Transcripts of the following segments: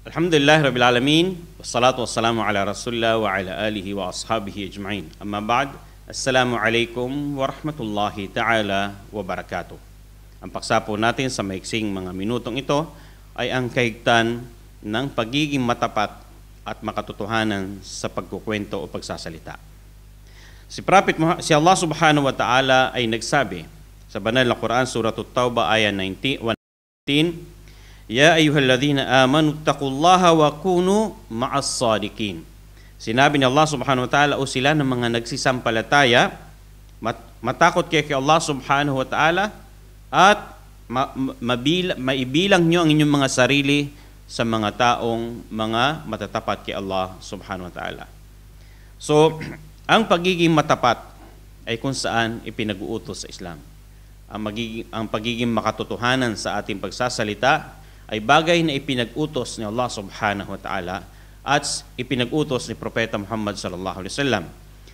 Alhamdulillah Rabbil Alamin Wassalatu wassalamu ala Rasulullah wa ala alihi wa ashabihi ajma'in Amma ba'd Assalamu alaikum wa rahmatullahi ta'ala wa barakatuh Ang paksa po natin sa maiksing mga minutong ito ay ang kahigtan ng pagiging matapat at makatotohanan sa pagkukwento o pagsasalita. Si Prophet si Allah Subhanahu wa Ta'ala ay nagsabi sa banal na Quran Surah At-Tawbah ayat 19 Ya ayyuhalladzina amanu taqullaha wa kunu ma'as sadiqin. Sinabi ni Allah subhanahu wa ta'ala o sila ng mga nagsisampalataya, matakot kayo kay Allah subhanahu wa ta'ala at ma- mabil- maibilang nyo ang inyong mga sarili sa mga taong mga matatapat kay Allah subhanahu wa ta'ala. So, ang pagiging matapat ay kung saan ipinag-uutos sa Islam. Ang, magiging, ang pagiging makatotohanan sa ating pagsasalita ay bagay na ipinag-utos ni Allah subhanahu wa ta'ala at ipinag-utos ni Propeta Muhammad sallallahu alaihi wasallam.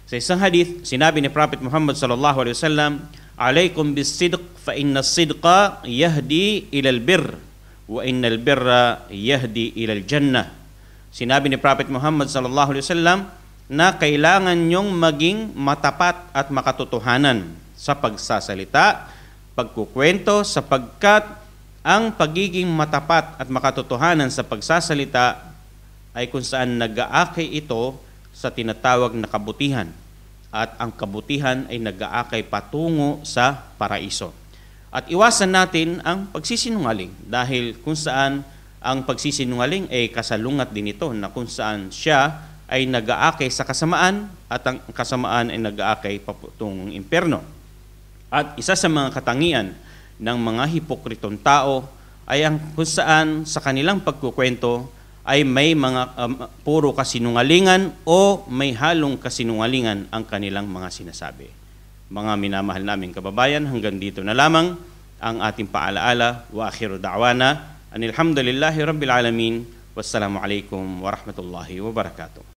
Sa isang hadith, sinabi ni Prophet Muhammad sallallahu alaihi wasallam, "Alaykum bis-sidq fa inna as-sidqa yahdi ila al-birr wa inna al-birra yahdi ila al-jannah." Sinabi ni Prophet Muhammad sallallahu alaihi wasallam na kailangan niyong maging matapat at makatotohanan sa pagsasalita, pagkukwento sapagkat ang pagiging matapat at makatotohanan sa pagsasalita ay kung saan nag-aakay ito sa tinatawag na kabutihan at ang kabutihan ay nag-aakay patungo sa paraiso. At iwasan natin ang pagsisinungaling dahil kung saan ang pagsisinungaling ay kasalungat din ito na kung saan siya ay nag-aakay sa kasamaan at ang kasamaan ay nag-aakay papatungong imperno. At isa sa mga katangian ng mga hipokritong tao ay ang kung saan sa kanilang pagkukwento ay may mga um, puro kasinungalingan o may halong kasinungalingan ang kanilang mga sinasabi. Mga minamahal naming kababayan, hanggang dito na lamang ang ating paalaala wa akhiru da'wana. Anilhamdulillahi rabbil alamin. Wassalamu alaikum wa rahmatullahi wa barakatuh.